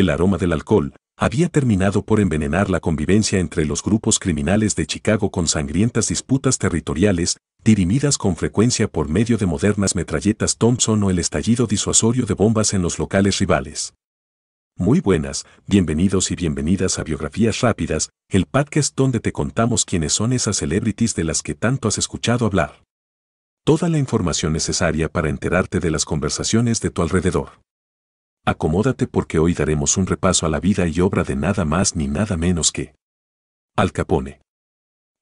el aroma del alcohol, había terminado por envenenar la convivencia entre los grupos criminales de Chicago con sangrientas disputas territoriales, dirimidas con frecuencia por medio de modernas metralletas Thompson o el estallido disuasorio de bombas en los locales rivales. Muy buenas, bienvenidos y bienvenidas a Biografías Rápidas, el podcast donde te contamos quiénes son esas celebrities de las que tanto has escuchado hablar. Toda la información necesaria para enterarte de las conversaciones de tu alrededor acomódate porque hoy daremos un repaso a la vida y obra de nada más ni nada menos que Al Capone.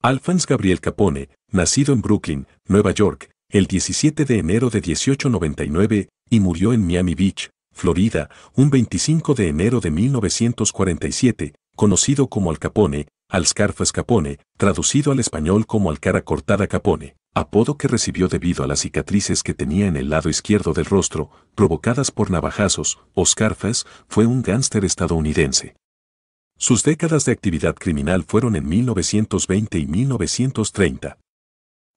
Alphonse Gabriel Capone, nacido en Brooklyn, Nueva York, el 17 de enero de 1899 y murió en Miami Beach, Florida, un 25 de enero de 1947, conocido como Al Capone, Al Scarface Capone, traducido al español como Cara Cortada Capone apodo que recibió debido a las cicatrices que tenía en el lado izquierdo del rostro, provocadas por navajazos, Oscar Fass fue un gángster estadounidense. Sus décadas de actividad criminal fueron en 1920 y 1930.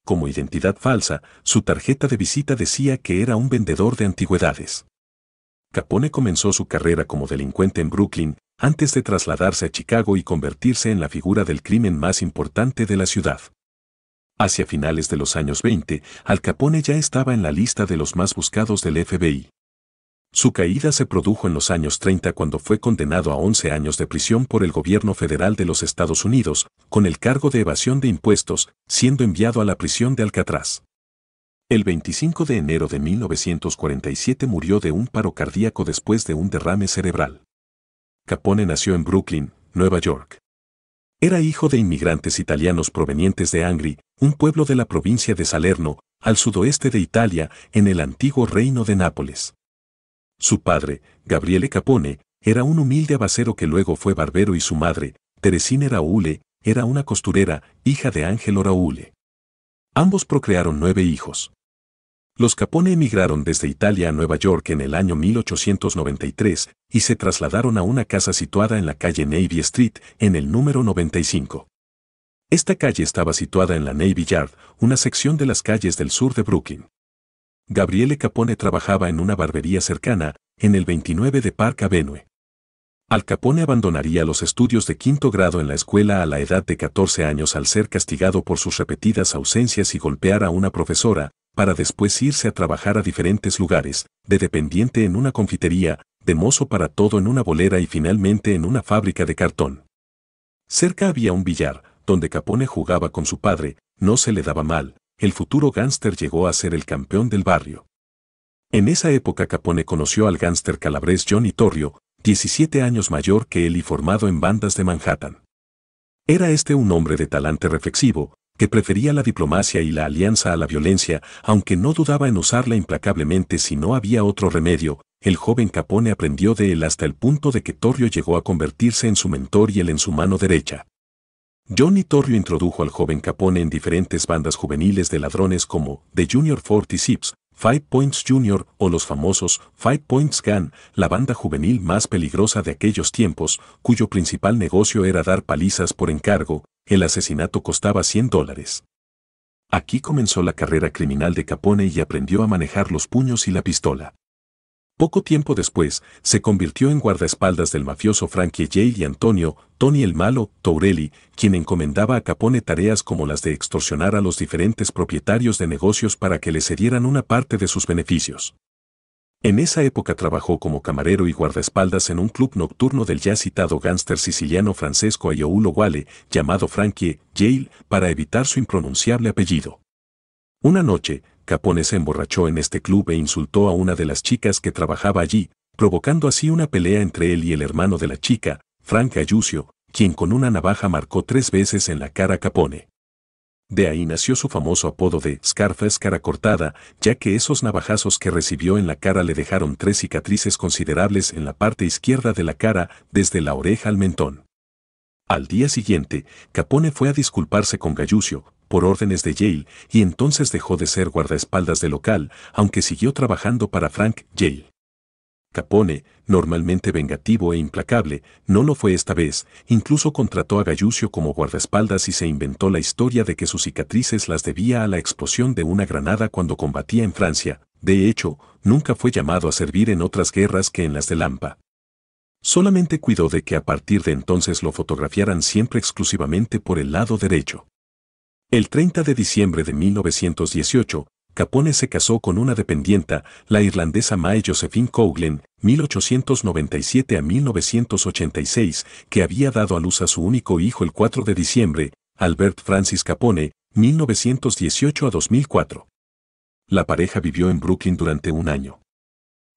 Como identidad falsa, su tarjeta de visita decía que era un vendedor de antigüedades. Capone comenzó su carrera como delincuente en Brooklyn, antes de trasladarse a Chicago y convertirse en la figura del crimen más importante de la ciudad. Hacia finales de los años 20, Al Capone ya estaba en la lista de los más buscados del FBI. Su caída se produjo en los años 30 cuando fue condenado a 11 años de prisión por el gobierno federal de los Estados Unidos, con el cargo de evasión de impuestos, siendo enviado a la prisión de Alcatraz. El 25 de enero de 1947 murió de un paro cardíaco después de un derrame cerebral. Capone nació en Brooklyn, Nueva York. Era hijo de inmigrantes italianos provenientes de Angri, un pueblo de la provincia de Salerno, al sudoeste de Italia, en el antiguo reino de Nápoles. Su padre, Gabriele Capone, era un humilde abacero que luego fue barbero y su madre, Teresina Raúle, era una costurera, hija de Ángelo Raúle. Ambos procrearon nueve hijos. Los Capone emigraron desde Italia a Nueva York en el año 1893 y se trasladaron a una casa situada en la calle Navy Street, en el número 95. Esta calle estaba situada en la Navy Yard, una sección de las calles del sur de Brooklyn. Gabriele Capone trabajaba en una barbería cercana, en el 29 de Park Avenue. Al Capone abandonaría los estudios de quinto grado en la escuela a la edad de 14 años al ser castigado por sus repetidas ausencias y golpear a una profesora, para después irse a trabajar a diferentes lugares, de dependiente en una confitería, de mozo para todo en una bolera y finalmente en una fábrica de cartón. Cerca había un billar, donde Capone jugaba con su padre, no se le daba mal, el futuro gánster llegó a ser el campeón del barrio. En esa época Capone conoció al gánster calabrés Johnny Torrio, 17 años mayor que él y formado en bandas de Manhattan. Era este un hombre de talante reflexivo, que prefería la diplomacia y la alianza a la violencia, aunque no dudaba en usarla implacablemente si no había otro remedio, el joven Capone aprendió de él hasta el punto de que Torrio llegó a convertirse en su mentor y él en su mano derecha. Johnny Torrio introdujo al joven Capone en diferentes bandas juveniles de ladrones como The Junior 46, Five Points Junior o los famosos Five Points Gun, la banda juvenil más peligrosa de aquellos tiempos, cuyo principal negocio era dar palizas por encargo, el asesinato costaba 100 dólares. Aquí comenzó la carrera criminal de Capone y aprendió a manejar los puños y la pistola. Poco tiempo después, se convirtió en guardaespaldas del mafioso Frankie Yale y Antonio, Tony el Malo, Tourelli, quien encomendaba a Capone tareas como las de extorsionar a los diferentes propietarios de negocios para que le cedieran una parte de sus beneficios. En esa época trabajó como camarero y guardaespaldas en un club nocturno del ya citado gángster siciliano Francesco Ayoulo Wale, llamado Frankie Yale, para evitar su impronunciable apellido. Una noche, Capone se emborrachó en este club e insultó a una de las chicas que trabajaba allí, provocando así una pelea entre él y el hermano de la chica, Frank Ayucio, quien con una navaja marcó tres veces en la cara a Capone. De ahí nació su famoso apodo de Scarface cara cortada, ya que esos navajazos que recibió en la cara le dejaron tres cicatrices considerables en la parte izquierda de la cara, desde la oreja al mentón. Al día siguiente, Capone fue a disculparse con Gallucio, por órdenes de Yale, y entonces dejó de ser guardaespaldas de local, aunque siguió trabajando para Frank Yale. Capone, normalmente vengativo e implacable, no lo fue esta vez, incluso contrató a Gallucio como guardaespaldas y se inventó la historia de que sus cicatrices las debía a la explosión de una granada cuando combatía en Francia, de hecho, nunca fue llamado a servir en otras guerras que en las de Lampa. Solamente cuidó de que a partir de entonces lo fotografiaran siempre exclusivamente por el lado derecho. El 30 de diciembre de 1918, Capone se casó con una dependienta, la irlandesa Mae Josephine Coughlin, 1897 a 1986, que había dado a luz a su único hijo el 4 de diciembre, Albert Francis Capone, 1918 a 2004. La pareja vivió en Brooklyn durante un año.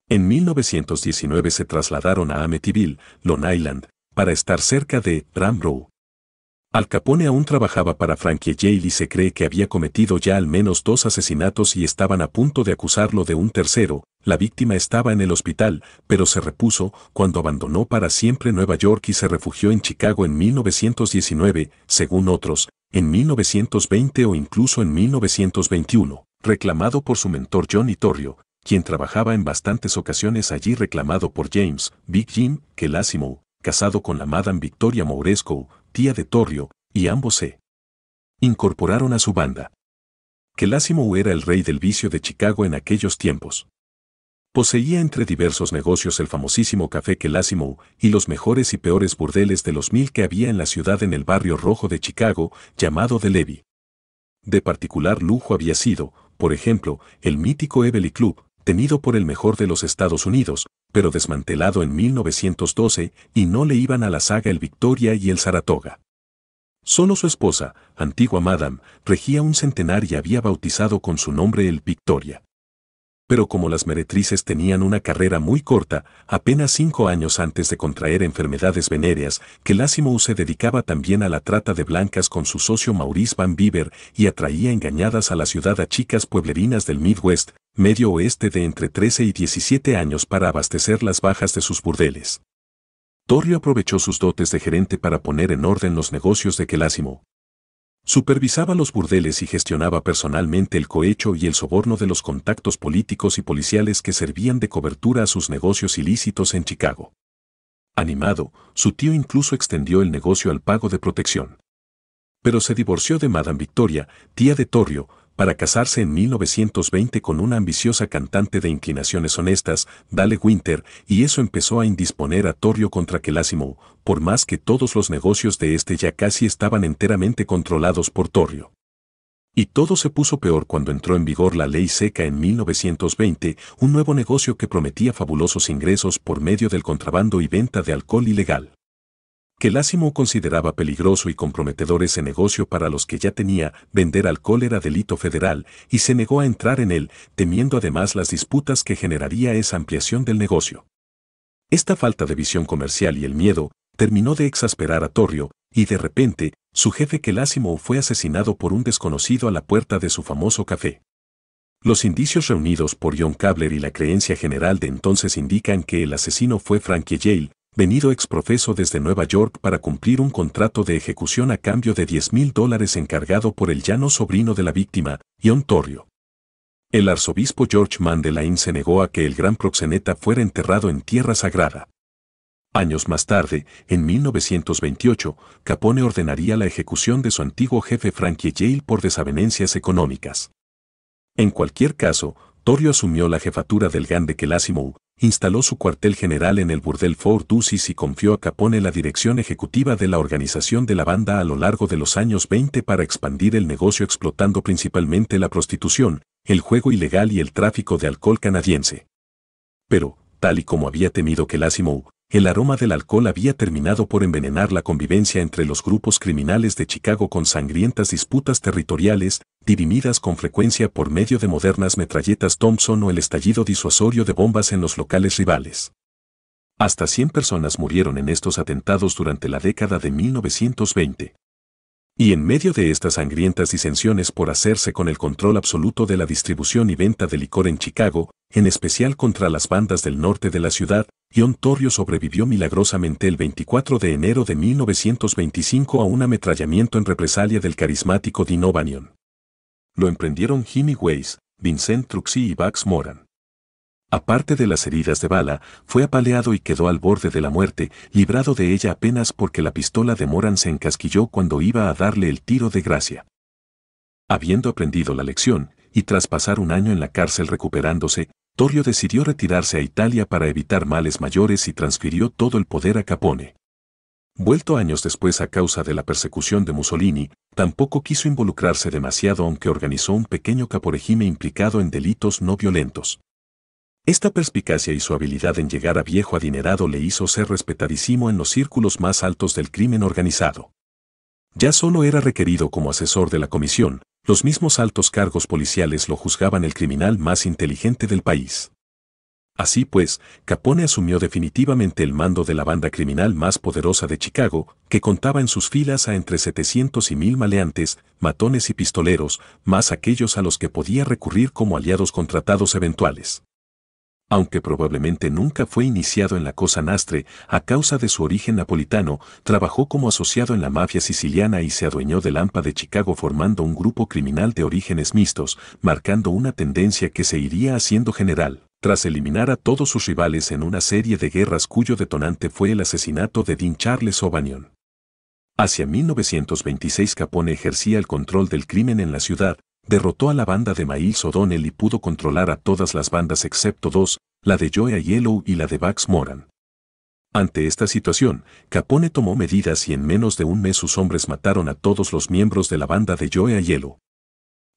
En 1919 se trasladaron a Amityville, Long Island, para estar cerca de Bramrow. Al Capone aún trabajaba para Frankie Yale y se cree que había cometido ya al menos dos asesinatos y estaban a punto de acusarlo de un tercero. La víctima estaba en el hospital, pero se repuso cuando abandonó para siempre Nueva York y se refugió en Chicago en 1919, según otros, en 1920 o incluso en 1921, reclamado por su mentor Johnny Torrio, quien trabajaba en bastantes ocasiones allí reclamado por James, Big Jim, lassimo casado con la Madame Victoria Moresco, tía de Torrio, y ambos se incorporaron a su banda. Que era el rey del vicio de Chicago en aquellos tiempos. Poseía entre diversos negocios el famosísimo café Kelásimo y los mejores y peores burdeles de los mil que había en la ciudad en el barrio rojo de Chicago, llamado de Levy. De particular lujo había sido, por ejemplo, el mítico Evely Club, tenido por el mejor de los Estados Unidos, pero desmantelado en 1912 y no le iban a la saga el Victoria y el Saratoga. Solo su esposa, antigua Madame, regía un centenar y había bautizado con su nombre el Victoria. Pero como las meretrices tenían una carrera muy corta, apenas cinco años antes de contraer enfermedades venéreas, que Lásimo se dedicaba también a la trata de blancas con su socio Maurice Van Bieber y atraía engañadas a la ciudad a chicas pueblerinas del Midwest, medio oeste de entre 13 y 17 años para abastecer las bajas de sus burdeles. Torrio aprovechó sus dotes de gerente para poner en orden los negocios de Kelásimo. Supervisaba los burdeles y gestionaba personalmente el cohecho y el soborno de los contactos políticos y policiales que servían de cobertura a sus negocios ilícitos en Chicago. Animado, su tío incluso extendió el negocio al pago de protección. Pero se divorció de Madame Victoria, tía de Torrio, para casarse en 1920 con una ambiciosa cantante de inclinaciones honestas, Dale Winter, y eso empezó a indisponer a Torrio contra Kelásimo, por más que todos los negocios de este ya casi estaban enteramente controlados por Torrio. Y todo se puso peor cuando entró en vigor la ley seca en 1920, un nuevo negocio que prometía fabulosos ingresos por medio del contrabando y venta de alcohol ilegal que consideraba peligroso y comprometedor ese negocio para los que ya tenía, vender alcohol era delito federal, y se negó a entrar en él, temiendo además las disputas que generaría esa ampliación del negocio. Esta falta de visión comercial y el miedo terminó de exasperar a Torrio, y de repente, su jefe Kelásimo fue asesinado por un desconocido a la puerta de su famoso café. Los indicios reunidos por John Cabler y la creencia general de entonces indican que el asesino fue Frankie Yale, venido exprofeso desde Nueva York para cumplir un contrato de ejecución a cambio de 10 mil dólares encargado por el llano sobrino de la víctima, Ion Torrio. El arzobispo George Mandelain se negó a que el gran proxeneta fuera enterrado en tierra sagrada. Años más tarde, en 1928, Capone ordenaría la ejecución de su antiguo jefe Frankie Yale por desavenencias económicas. En cualquier caso, Torrio asumió la jefatura del GAN de Kelásimo instaló su cuartel general en el burdel Fort Ducis y confió a Capone la dirección ejecutiva de la organización de la banda a lo largo de los años 20 para expandir el negocio explotando principalmente la prostitución, el juego ilegal y el tráfico de alcohol canadiense. Pero, tal y como había temido que Lásimo el aroma del alcohol había terminado por envenenar la convivencia entre los grupos criminales de Chicago con sangrientas disputas territoriales, dirimidas con frecuencia por medio de modernas metralletas Thompson o el estallido disuasorio de bombas en los locales rivales. Hasta 100 personas murieron en estos atentados durante la década de 1920. Y en medio de estas sangrientas disensiones por hacerse con el control absoluto de la distribución y venta de licor en Chicago, en especial contra las bandas del norte de la ciudad, John Torrio sobrevivió milagrosamente el 24 de enero de 1925 a un ametrallamiento en represalia del carismático Dino Lo emprendieron Jimmy Weiss, Vincent Truxy y Bax Moran. Aparte de las heridas de bala, fue apaleado y quedó al borde de la muerte, librado de ella apenas porque la pistola de Moran se encasquilló cuando iba a darle el tiro de gracia. Habiendo aprendido la lección, y tras pasar un año en la cárcel recuperándose, Torrio decidió retirarse a Italia para evitar males mayores y transfirió todo el poder a Capone. Vuelto años después a causa de la persecución de Mussolini, tampoco quiso involucrarse demasiado aunque organizó un pequeño caporegime implicado en delitos no violentos. Esta perspicacia y su habilidad en llegar a viejo adinerado le hizo ser respetadísimo en los círculos más altos del crimen organizado. Ya solo era requerido como asesor de la comisión, los mismos altos cargos policiales lo juzgaban el criminal más inteligente del país. Así pues, Capone asumió definitivamente el mando de la banda criminal más poderosa de Chicago, que contaba en sus filas a entre 700 y 1000 maleantes, matones y pistoleros, más aquellos a los que podía recurrir como aliados contratados eventuales aunque probablemente nunca fue iniciado en la cosa nastre, a causa de su origen napolitano, trabajó como asociado en la mafia siciliana y se adueñó del AMPA de Chicago formando un grupo criminal de orígenes mixtos, marcando una tendencia que se iría haciendo general, tras eliminar a todos sus rivales en una serie de guerras cuyo detonante fue el asesinato de Dean Charles O'Banion. Hacia 1926 Capone ejercía el control del crimen en la ciudad, derrotó a la banda de Miles O'Donnell y pudo controlar a todas las bandas excepto dos, la de Joya Yellow y la de Bax Moran. Ante esta situación, Capone tomó medidas y en menos de un mes sus hombres mataron a todos los miembros de la banda de Joya Yellow.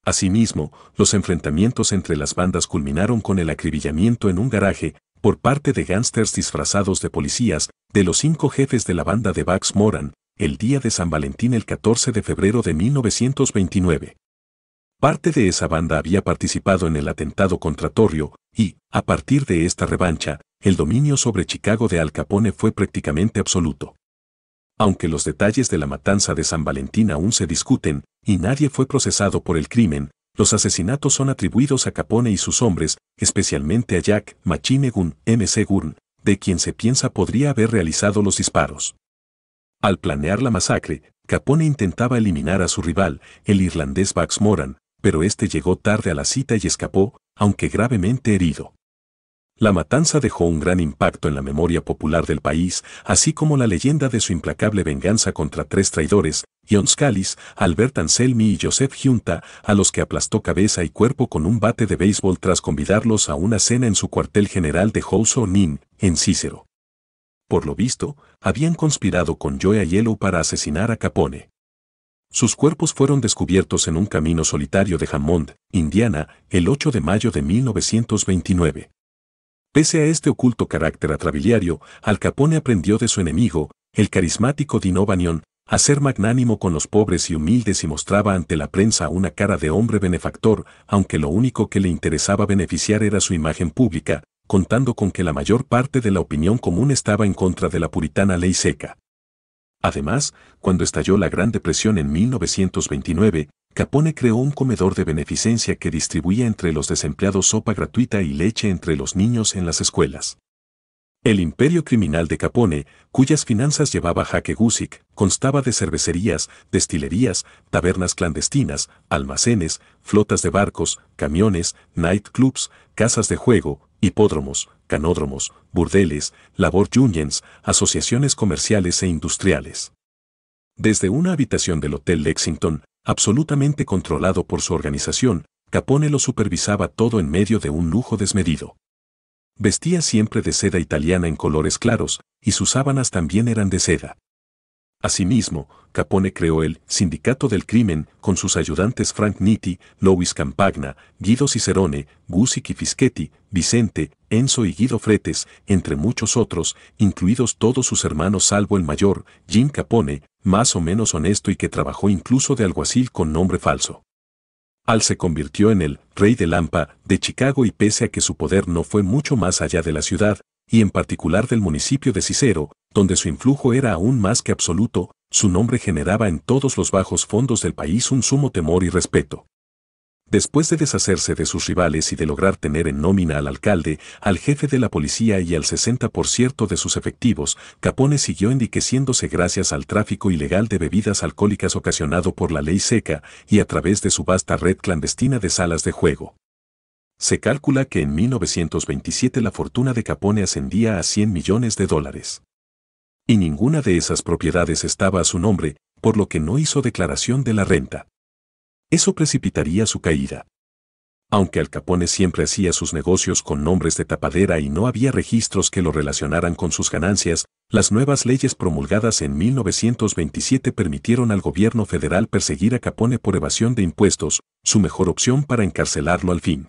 Asimismo, los enfrentamientos entre las bandas culminaron con el acribillamiento en un garaje, por parte de gángsters disfrazados de policías, de los cinco jefes de la banda de Bax Moran, el día de San Valentín el 14 de febrero de 1929. Parte de esa banda había participado en el atentado contra Torrio, y, a partir de esta revancha, el dominio sobre Chicago de Al Capone fue prácticamente absoluto. Aunque los detalles de la matanza de San Valentín aún se discuten, y nadie fue procesado por el crimen, los asesinatos son atribuidos a Capone y sus hombres, especialmente a Jack Machinegun M.C. Gurn, de quien se piensa podría haber realizado los disparos. Al planear la masacre, Capone intentaba eliminar a su rival, el irlandés Bax Moran, pero este llegó tarde a la cita y escapó, aunque gravemente herido. La matanza dejó un gran impacto en la memoria popular del país, así como la leyenda de su implacable venganza contra tres traidores, John Scalis, Albert Anselmi y Joseph Junta, a los que aplastó cabeza y cuerpo con un bate de béisbol tras convidarlos a una cena en su cuartel general de Houso en Cícero. Por lo visto, habían conspirado con Joya Yellow para asesinar a Capone. Sus cuerpos fueron descubiertos en un camino solitario de Hammond, Indiana, el 8 de mayo de 1929. Pese a este oculto carácter atrabiliario, Al Capone aprendió de su enemigo, el carismático Dino Banion, a ser magnánimo con los pobres y humildes y mostraba ante la prensa una cara de hombre benefactor, aunque lo único que le interesaba beneficiar era su imagen pública, contando con que la mayor parte de la opinión común estaba en contra de la puritana ley seca. Además, cuando estalló la Gran Depresión en 1929, Capone creó un comedor de beneficencia que distribuía entre los desempleados sopa gratuita y leche entre los niños en las escuelas. El imperio criminal de Capone, cuyas finanzas llevaba Jaque Gusick, constaba de cervecerías, destilerías, tabernas clandestinas, almacenes, flotas de barcos, camiones, nightclubs, casas de juego, hipódromos, canódromos, burdeles, labor unions, asociaciones comerciales e industriales. Desde una habitación del Hotel Lexington, absolutamente controlado por su organización, Capone lo supervisaba todo en medio de un lujo desmedido. Vestía siempre de seda italiana en colores claros, y sus sábanas también eran de seda. Asimismo, Capone creó el Sindicato del Crimen con sus ayudantes Frank Nitti, Louis Campagna, Guido Cicerone, Gusic y Fischetti, Vicente, Enzo y Guido Fretes, entre muchos otros, incluidos todos sus hermanos salvo el mayor, Jim Capone, más o menos honesto y que trabajó incluso de alguacil con nombre falso. Al se convirtió en el rey de Lampa de Chicago y pese a que su poder no fue mucho más allá de la ciudad, y en particular del municipio de Cicero, donde su influjo era aún más que absoluto, su nombre generaba en todos los bajos fondos del país un sumo temor y respeto. Después de deshacerse de sus rivales y de lograr tener en nómina al alcalde, al jefe de la policía y al 60% de sus efectivos, Capone siguió enriqueciéndose gracias al tráfico ilegal de bebidas alcohólicas ocasionado por la ley seca y a través de su vasta red clandestina de salas de juego. Se calcula que en 1927 la fortuna de Capone ascendía a 100 millones de dólares y ninguna de esas propiedades estaba a su nombre, por lo que no hizo declaración de la renta. Eso precipitaría su caída. Aunque Al Capone siempre hacía sus negocios con nombres de tapadera y no había registros que lo relacionaran con sus ganancias, las nuevas leyes promulgadas en 1927 permitieron al gobierno federal perseguir a Capone por evasión de impuestos, su mejor opción para encarcelarlo al fin.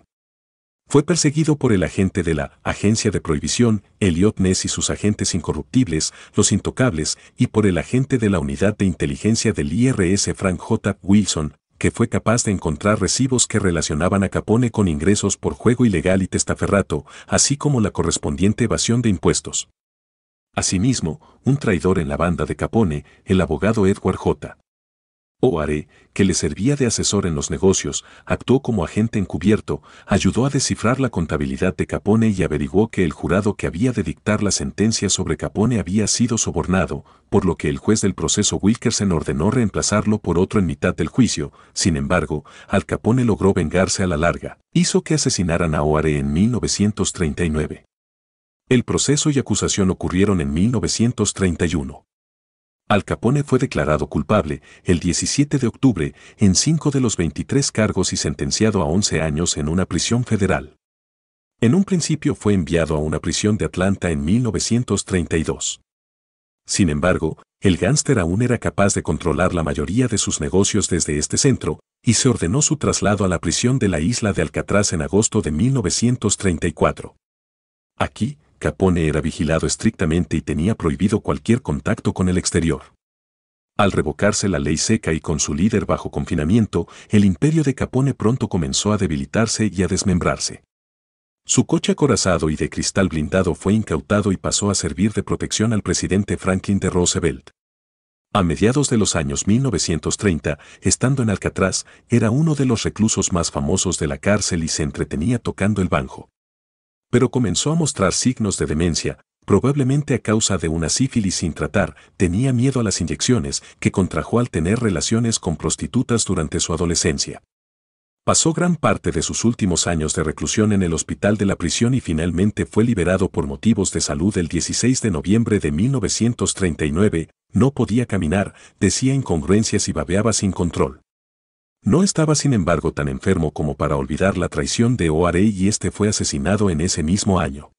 Fue perseguido por el agente de la Agencia de Prohibición, Elliot Ness y sus agentes incorruptibles, los intocables, y por el agente de la Unidad de Inteligencia del IRS Frank J. Wilson, que fue capaz de encontrar recibos que relacionaban a Capone con ingresos por juego ilegal y testaferrato, así como la correspondiente evasión de impuestos. Asimismo, un traidor en la banda de Capone, el abogado Edward J. Oare, oh, que le servía de asesor en los negocios, actuó como agente encubierto, ayudó a descifrar la contabilidad de Capone y averiguó que el jurado que había de dictar la sentencia sobre Capone había sido sobornado, por lo que el juez del proceso Wilkerson ordenó reemplazarlo por otro en mitad del juicio. Sin embargo, Al Capone logró vengarse a la larga. Hizo que asesinaran a Oare en 1939. El proceso y acusación ocurrieron en 1931. Al Capone fue declarado culpable el 17 de octubre en cinco de los 23 cargos y sentenciado a 11 años en una prisión federal. En un principio fue enviado a una prisión de Atlanta en 1932. Sin embargo, el gánster aún era capaz de controlar la mayoría de sus negocios desde este centro, y se ordenó su traslado a la prisión de la isla de Alcatraz en agosto de 1934. Aquí, Capone era vigilado estrictamente y tenía prohibido cualquier contacto con el exterior. Al revocarse la ley seca y con su líder bajo confinamiento, el imperio de Capone pronto comenzó a debilitarse y a desmembrarse. Su coche acorazado y de cristal blindado fue incautado y pasó a servir de protección al presidente Franklin de Roosevelt. A mediados de los años 1930, estando en Alcatraz, era uno de los reclusos más famosos de la cárcel y se entretenía tocando el banjo pero comenzó a mostrar signos de demencia, probablemente a causa de una sífilis sin tratar, tenía miedo a las inyecciones que contrajo al tener relaciones con prostitutas durante su adolescencia. Pasó gran parte de sus últimos años de reclusión en el hospital de la prisión y finalmente fue liberado por motivos de salud el 16 de noviembre de 1939, no podía caminar, decía incongruencias y babeaba sin control. No estaba sin embargo tan enfermo como para olvidar la traición de Oarey y este fue asesinado en ese mismo año.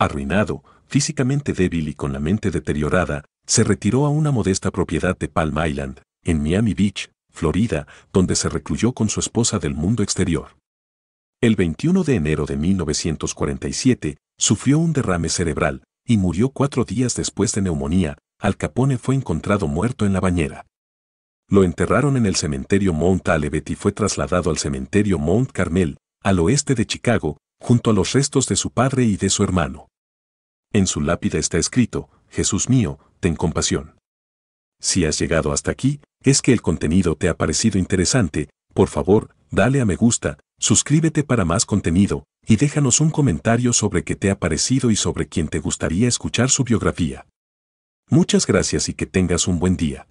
Arruinado, físicamente débil y con la mente deteriorada, se retiró a una modesta propiedad de Palm Island, en Miami Beach, Florida, donde se recluyó con su esposa del mundo exterior. El 21 de enero de 1947, sufrió un derrame cerebral y murió cuatro días después de neumonía. Al Capone fue encontrado muerto en la bañera. Lo enterraron en el cementerio Mount Alevet y fue trasladado al cementerio Mount Carmel, al oeste de Chicago, junto a los restos de su padre y de su hermano. En su lápida está escrito, Jesús mío, ten compasión. Si has llegado hasta aquí, es que el contenido te ha parecido interesante, por favor, dale a me gusta, suscríbete para más contenido, y déjanos un comentario sobre qué te ha parecido y sobre quién te gustaría escuchar su biografía. Muchas gracias y que tengas un buen día.